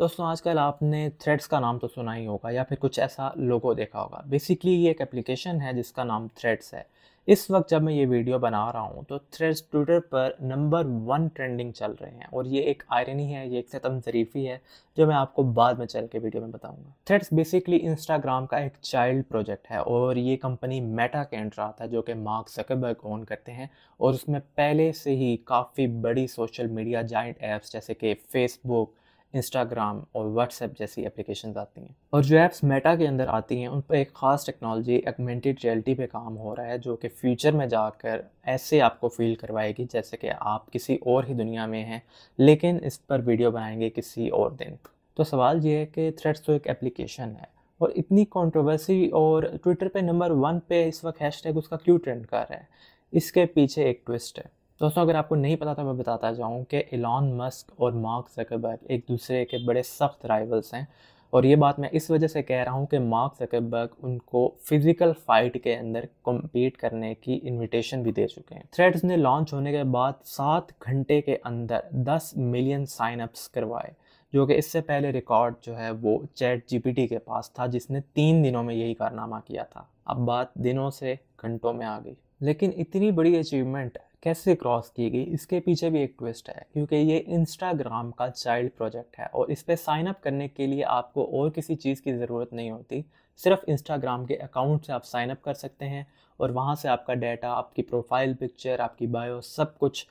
दोस्तों आजकल आपने थ्रेड्स का नाम तो सुना ही होगा या फिर कुछ ऐसा लोगो देखा होगा बेसिकली ये एक एप्लीकेशन है जिसका नाम थ्रेड्स है इस वक्त जब मैं ये वीडियो बना रहा हूँ तो थ्रेड्स ट्विटर पर नंबर वन ट्रेंडिंग चल रहे हैं और ये एक आयरनी है ये एक सतम जरीफी है जो मैं आपको बाद में चल के वीडियो में बताऊँगा थ्रेड्स बेसिकली इंस्टाग्राम का एक चाइल्ड प्रोजेक्ट है और ये कंपनी मेटा के अंडर आता है जो कि मार्क सकबर्ग ओन करते हैं और उसमें पहले से ही काफ़ी बड़ी सोशल मीडिया जॉइंट ऐप्स जैसे कि फेसबुक इंस्टाग्राम और व्हाट्सएप जैसी एप्लीकेशन आती हैं और जो ऐप्स मेटा के अंदर आती हैं उन पर एक ख़ास टेक्नोलॉजी एगमेंटेड रियलिटी पे काम हो रहा है जो कि फ्यूचर में जाकर ऐसे आपको फील करवाएगी जैसे कि आप किसी और ही दुनिया में हैं लेकिन इस पर वीडियो बनाएंगे किसी और दिन तो सवाल ये है कि थ्रेड्स तो एक एप्लीकेशन है और इतनी कंट्रोवर्सी और ट्विटर पे नंबर वन पे इस वक्त हैशटैग उसका क्यों ट्रेंड कर रहा है इसके पीछे एक ट्विस्ट है दोस्तों अगर आपको नहीं पता तो मैं बताता जाऊँ कि एलॉन मस्क और मार्क जकरबर्ग एक दूसरे के बड़े सख्त राइवल्स हैं और ये बात मैं इस वजह से कह रहा हूँ कि मार्क जकरबर्ग उनको फिजिकल फाइट के अंदर कम्पीट करने की इनविटेशन भी दे चुके हैं थ्रेड्स ने लॉन्च होने के बाद सात घंटे के अंदर दस मिलियन साइनअप्स करवाए जो कि इससे पहले रिकॉर्ड जो है वो चैट जीपीटी के पास था जिसने तीन दिनों में यही कारनामा किया था अब बात दिनों से घंटों में आ गई लेकिन इतनी बड़ी अचीवमेंट कैसे क्रॉस की गई इसके पीछे भी एक ट्विस्ट है क्योंकि ये इंस्टाग्राम का चाइल्ड प्रोजेक्ट है और इस पर साइन अप करने के लिए आपको और किसी चीज़ की ज़रूरत नहीं होती सिर्फ इंस्टाग्राम के अकाउंट से आप साइन अप कर सकते हैं और वहाँ से आपका डाटा आपकी प्रोफाइल पिक्चर आपकी बायो सब कुछ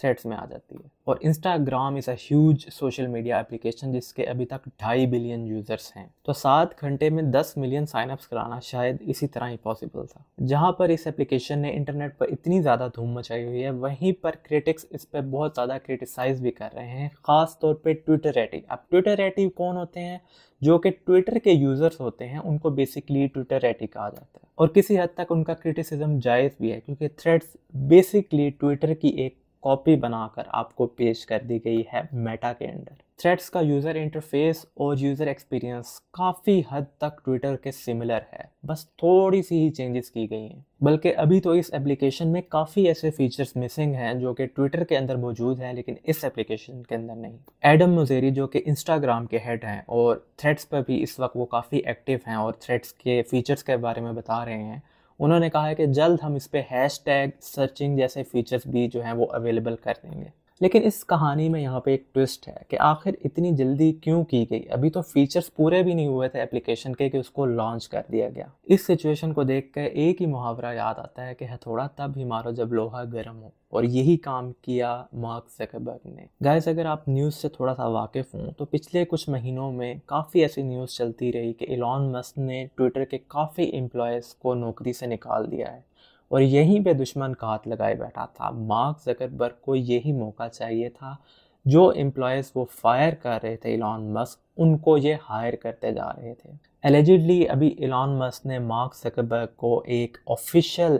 थ्रेड्स में आ जाती है और Instagram is a huge social media application जिसके अभी तक ढाई बिलियन यूज़र्स हैं तो सात घंटे में दस मिलियन साइनअप्स कराना शायद इसी तरह ही पॉसिबल था जहाँ पर इस एप्लीकेशन ने इंटरनेट पर इतनी ज़्यादा धूम मचाई हुई है वहीं पर क्रिटिक्स इस पर बहुत ज़्यादा क्रिटिसाइज भी कर रहे हैं ख़ास तौर पर ट्विटर रेटिंग अब ट्विटर रेटिव कौन होते हैं जो कि ट्विटर के यूज़र्स होते हैं उनको बेसिकली ट्विटर रेटिंग कहा जाता है और किसी हद तक उनका क्रिटिसिज्म जायज़ भी है क्योंकि थ्रेड्स बेसिकली ट्विटर की एक कॉपी बनाकर आपको पेश कर दी गई है मेटा के अंदर थ्रेड्स का यूज़र इंटरफेस और यूज़र एक्सपीरियंस काफ़ी हद तक ट्विटर के सिमिलर है बस थोड़ी सी ही चेंजेस की गई हैं बल्कि अभी तो इस एप्लीकेशन में काफ़ी ऐसे फीचर्स मिसिंग हैं जो कि ट्विटर के अंदर मौजूद हैं लेकिन इस एप्लीकेशन के अंदर नहीं एडम मुजेरी जो कि इंस्टाग्राम के हेड हैं और थ्रेड्स पर भी इस वक्त वो काफ़ी एक्टिव हैं और थ्रेड्स के फीचर्स के बारे में बता रहे हैं उन्होंने कहा है कि जल्द हम इस पर हैश टैग सर्चिंग जैसे फीचर्स भी जो हैं वो अवेलेबल कर देंगे लेकिन इस कहानी में यहाँ पे एक ट्विस्ट है कि आखिर इतनी जल्दी क्यों की गई अभी तो फीचर्स पूरे भी नहीं हुए थे एप्लीकेशन के कि उसको लॉन्च कर दिया गया इस सिचुएशन को देख कर एक ही मुहावरा याद आता है कि हथौड़ा हाँ, तब ही मारो जब लोहा गर्म हो और यही काम किया मार्क जकरबर्ग ने गैस अगर आप न्यूज़ से थोड़ा सा वाकिफ़ हों तो पिछले कुछ महीनों में काफ़ी ऐसी न्यूज़ चलती रही कि एलॉन मस्क ने ट्विटर के काफ़ी एम्प्लॉयज़ को नौकरी से निकाल दिया है और यहीं पे दुश्मन का हाथ लगाए बैठा था मार्क जकरबर्ग को यही मौका चाहिए था जो एम्प्लॉयज़ वो फायर कर रहे थे इलॉन मस्क उनको ये हायर करते जा रहे थे एलिजिडली अभी इलॉन मस्क ने मार्क जकरबर्ग को एक ऑफिशियल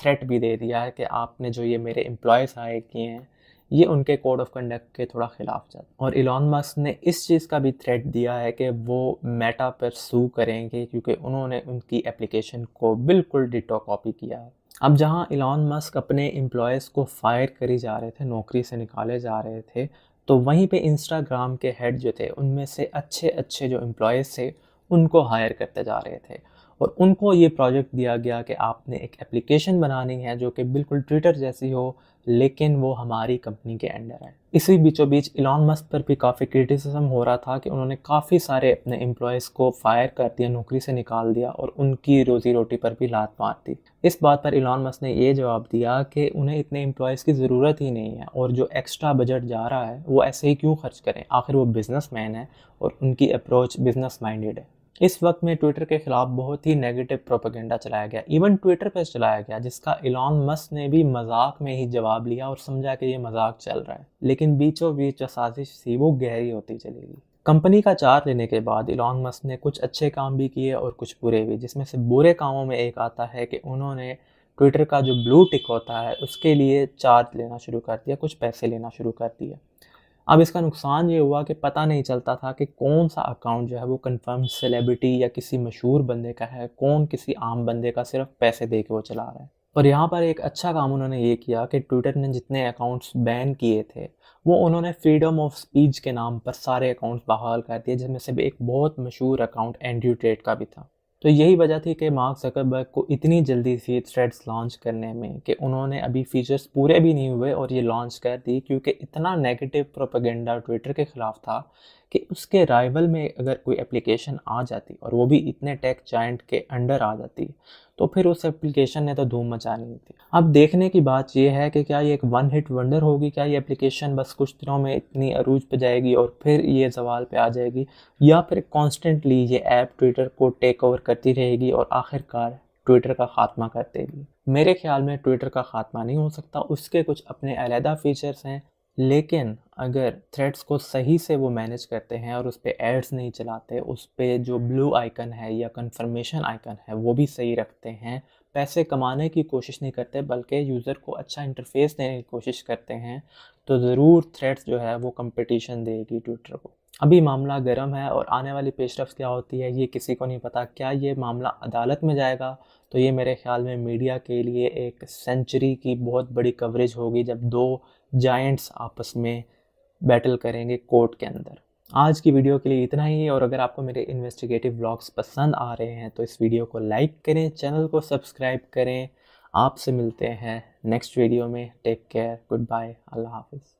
थ्रेट भी दे दिया है कि आपने जो ये मेरे एम्प्लॉयज़ हायर किए हैं ये उनके कोड ऑफ कंडक्ट के थोड़ा खिलाफ जाता और इलॉन मस्क ने इस चीज़ का भी थ्रेट दिया है कि वो मेटा पर सू करेंगे क्योंकि उन्होंने उनकी एप्लीकेशन को बिल्कुल डिटो कॉपी किया है अब जहाँ इलॉन मस्क अपने एम्प्लॉयज़ को फायर करी जा रहे थे नौकरी से निकाले जा रहे थे तो वहीं पे इंस्टाग्राम के हेड जो थे उनमें से अच्छे अच्छे जो एम्प्लॉयज़ थे उनको हायर करते जा रहे थे और उनको ये प्रोजेक्ट दिया गया कि आपने एक एप्लीकेशन बनानी है जो कि बिल्कुल ट्विटर जैसी हो लेकिन वो हमारी कंपनी के अंडर है इसी बीचों बीच इलॉन मस्क पर भी काफ़ी क्रिटिसिज्म हो रहा था कि उन्होंने काफ़ी सारे अपने एम्प्लॉयज़ को फायर कर दिया नौकरी से निकाल दिया और उनकी रोज़ी रोटी पर भी लात मार दी इस बात पर इलॉन मस्क ने ये जवाब दिया कि उन्हें इतने एम्प्लॉयज़ की ज़रूरत ही नहीं है और जो एक्स्ट्रा बजट जा रहा है वो ऐसे ही क्यों खर्च करें आखिर वो बिज़नेस है और उनकी अप्रोच बिज़नेस माइंडेड है इस वक्त में ट्विटर के खिलाफ बहुत ही नेगेटिव प्रोपेगेंडा चलाया गया इवन ट्विटर पर चलाया गया जिसका इलॉन मस्क ने भी मजाक में ही जवाब लिया और समझा कि ये मजाक चल रहा है लेकिन बीचों बीच जो साजिश थी वो गहरी होती चली गई कंपनी का चार्ज लेने के बाद इलॉन मस्क ने कुछ अच्छे काम भी किए और कुछ बुरे भी जिसमें से बुरे कामों में एक आता है कि उन्होंने ट्विटर का जो ब्लू टिक होता है उसके लिए चार्ज लेना शुरू कर दिया कुछ पैसे लेना शुरू कर दिया अब इसका नुकसान ये हुआ कि पता नहीं चलता था कि कौन सा अकाउंट जो है वो कन्फर्म सेलिब्रिटी या किसी मशहूर बंदे का है कौन किसी आम बंदे का सिर्फ पैसे दे के वो चला रहा है पर यहाँ पर एक अच्छा काम उन्होंने ये किया कि ट्विटर ने जितने अकाउंट्स बैन किए थे वो उन्होंने फ्रीडम ऑफ स्पीच के नाम पर सारे अकाउंट्स बहाल कर दिए जिसमें से एक बहुत मशहूर अकाउंट एंड्रू टेट का भी था तो यही वजह थी कि मार्क सकरबर्ग को इतनी जल्दी सी थ्रेड्स लॉन्च करने में कि उन्होंने अभी फीचर्स पूरे भी नहीं हुए और ये लॉन्च कर दी क्योंकि इतना नेगेटिव प्रोपेगेंडा ट्विटर के ख़िलाफ़ था कि उसके राइवल में अगर कोई एप्लीकेशन आ जाती और वो भी इतने टेक जाइंट के अंडर आ जाती तो फिर उस एप्लीकेशन ने तो धूम मचानी थी अब देखने की बात यह है कि क्या ये एक वन हिट वंडर होगी क्या ये एप्लीकेशन बस कुछ दिनों में इतनी अरूज पे जाएगी और फिर ये जवाल पे आ जाएगी या फिर कॉन्स्टेंटली ये ऐप ट्विटर को टेक ओवर करती रहेगी और आखिरकार ट्विटर का खात्मा कर देगी मेरे ख्याल में ट्विटर का खात्मा नहीं हो सकता उसके कुछ अपने अलहदा फीचर्स हैं लेकिन अगर थ्रेड्स को सही से वो मैनेज करते हैं और उस पर एड्स नहीं चलाते उस पर जो ब्लू आइकन है या कन्फर्मेशन आइकन है वो भी सही रखते हैं पैसे कमाने की कोशिश नहीं करते बल्कि यूज़र को अच्छा इंटरफेस देने की कोशिश करते हैं तो ज़रूर थ्रेड्स जो है वो कंपटीशन देगी ट्विटर को अभी मामला गर्म है और आने वाली पेशरफ क्या होती है ये किसी को नहीं पता क्या ये मामला अदालत में जाएगा तो ये मेरे ख्याल में मीडिया के लिए एक सेंचुरी की बहुत बड़ी कवरेज होगी जब दो जायंट्स आपस में बैटल करेंगे कोर्ट के अंदर आज की वीडियो के लिए इतना ही और अगर आपको मेरे इन्वेस्टिगेटिव ब्लॉग्स पसंद आ रहे हैं तो इस वीडियो को लाइक करें चैनल को सब्सक्राइब करें आपसे मिलते हैं नेक्स्ट वीडियो में टेक केयर गुड बाय अल्लाह हाफिज़